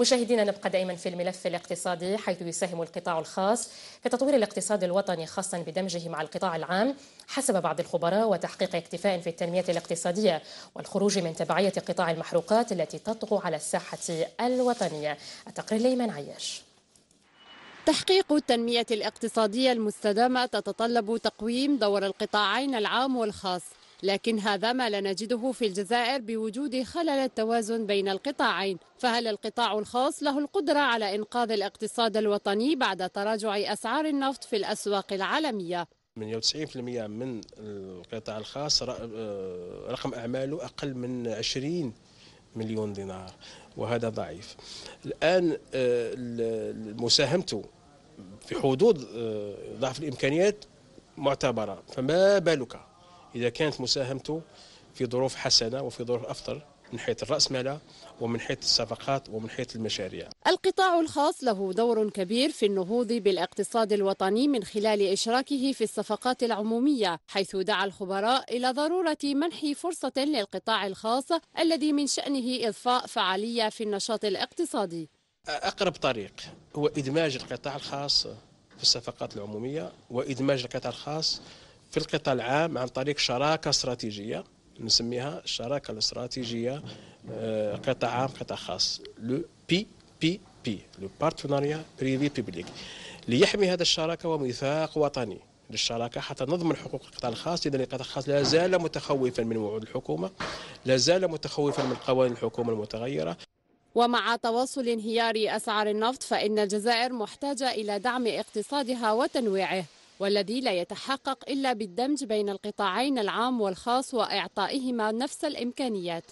مشاهدينا نبقى دائما في الملف الاقتصادي حيث يساهم القطاع الخاص في تطوير الاقتصاد الوطني خاصا بدمجه مع القطاع العام حسب بعض الخبراء وتحقيق اكتفاء في التنمية الاقتصادية والخروج من تبعية قطاع المحروقات التي تطغو على الساحة الوطنية التقرير ليمن عياش تحقيق التنمية الاقتصادية المستدامة تتطلب تقويم دور القطاعين العام والخاص لكن هذا ما لا نجده في الجزائر بوجود خلل التوازن بين القطاعين فهل القطاع الخاص له القدرة على إنقاذ الاقتصاد الوطني بعد تراجع أسعار النفط في الأسواق العالمية 98% من القطاع الخاص آه، رقم أعماله أقل من 20 مليون دينار وهذا ضعيف الآن آه، مساهمته في حدود آه، ضعف الإمكانيات معتبرة فما بالك إذا كانت مساهمته في ظروف حسنة وفي ظروف أفضل من حيث الرأسمالة ومن حيث الصفقات ومن حيث المشاريع القطاع الخاص له دور كبير في النهوض بالاقتصاد الوطني من خلال إشراكه في الصفقات العمومية حيث دعا الخبراء إلى ضرورة منح فرصة للقطاع الخاص الذي من شأنه إضفاء فعالية في النشاط الاقتصادي أقرب طريق هو إدماج القطاع الخاص في الصفقات العمومية وإدماج القطاع الخاص في القطاع العام عن طريق شراكه استراتيجيه نسميها الشراكه الاستراتيجيه آه، قطاع عام قطاع خاص لو بي بي بي لو بارتناريا بريفي بيبليك ليحمي هذا الشراكه وميثاق وطني للشراكه حتى نضمن حقوق القطاع الخاص لان القطاع الخاص لا زال متخوفا من وعود الحكومه لا زال متخوفا من قوانين الحكومه المتغيره ومع تواصل انهيار اسعار النفط فان الجزائر محتاجه الى دعم اقتصادها وتنويعه والذي لا يتحقق إلا بالدمج بين القطاعين العام والخاص وإعطائهما نفس الإمكانيات